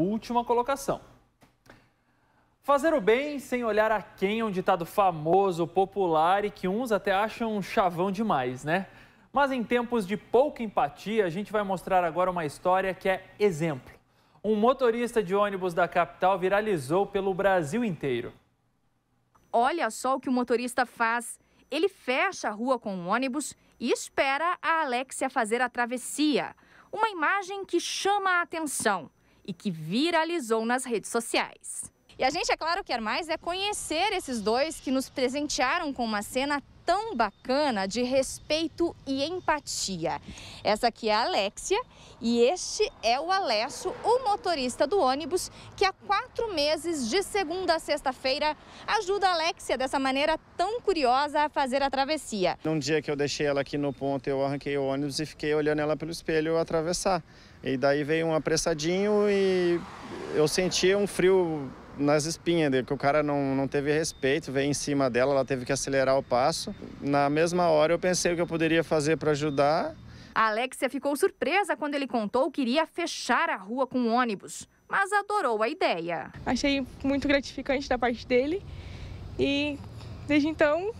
última colocação. Fazer o bem sem olhar a quem é um ditado famoso, popular e que uns até acham chavão demais, né? Mas em tempos de pouca empatia, a gente vai mostrar agora uma história que é exemplo. Um motorista de ônibus da capital viralizou pelo Brasil inteiro. Olha só o que o motorista faz. Ele fecha a rua com o ônibus e espera a Alexia fazer a travessia. Uma imagem que chama a atenção e que viralizou nas redes sociais. E a gente, é claro, quer mais é conhecer esses dois que nos presentearam com uma cena tão bacana de respeito e empatia. Essa aqui é a Alexia e este é o Alessio, o motorista do ônibus, que há quatro meses, de segunda a sexta-feira, ajuda a Alexia dessa maneira tão curiosa a fazer a travessia. Num dia que eu deixei ela aqui no ponto, eu arranquei o ônibus e fiquei olhando ela pelo espelho atravessar. E daí veio um apressadinho e eu senti um frio nas espinhas, que o cara não, não teve respeito, veio em cima dela, ela teve que acelerar o passo. Na mesma hora eu pensei o que eu poderia fazer para ajudar. A Alexia ficou surpresa quando ele contou que iria fechar a rua com um ônibus, mas adorou a ideia. Achei muito gratificante da parte dele e desde então,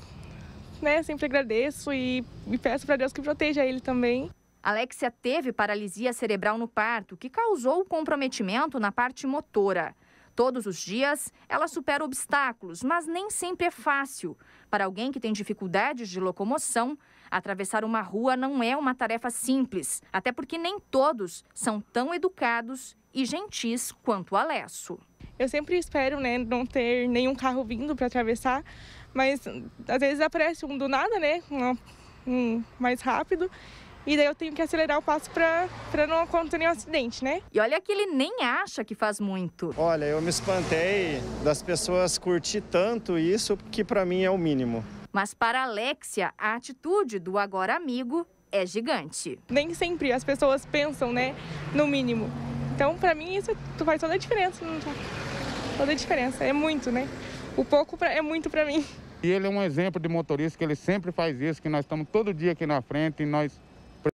né, sempre agradeço e, e peço para Deus que proteja ele também. Alexia teve paralisia cerebral no parto, que causou o comprometimento na parte motora. Todos os dias, ela supera obstáculos, mas nem sempre é fácil. Para alguém que tem dificuldades de locomoção, atravessar uma rua não é uma tarefa simples, até porque nem todos são tão educados e gentis quanto o Alesso. Eu sempre espero né, não ter nenhum carro vindo para atravessar, mas hum, às vezes aparece um do nada, né? Um mais rápido. E daí eu tenho que acelerar o passo para não acontecer nenhum acidente, né? E olha que ele nem acha que faz muito. Olha, eu me espantei das pessoas curtir tanto isso, que para mim é o mínimo. Mas para Alexia, a atitude do agora amigo é gigante. Nem sempre as pessoas pensam, né, no mínimo. Então, para mim, isso faz toda a diferença. Tá? Toda a diferença, é muito, né? O pouco pra, é muito para mim. E ele é um exemplo de motorista, que ele sempre faz isso, que nós estamos todo dia aqui na frente e nós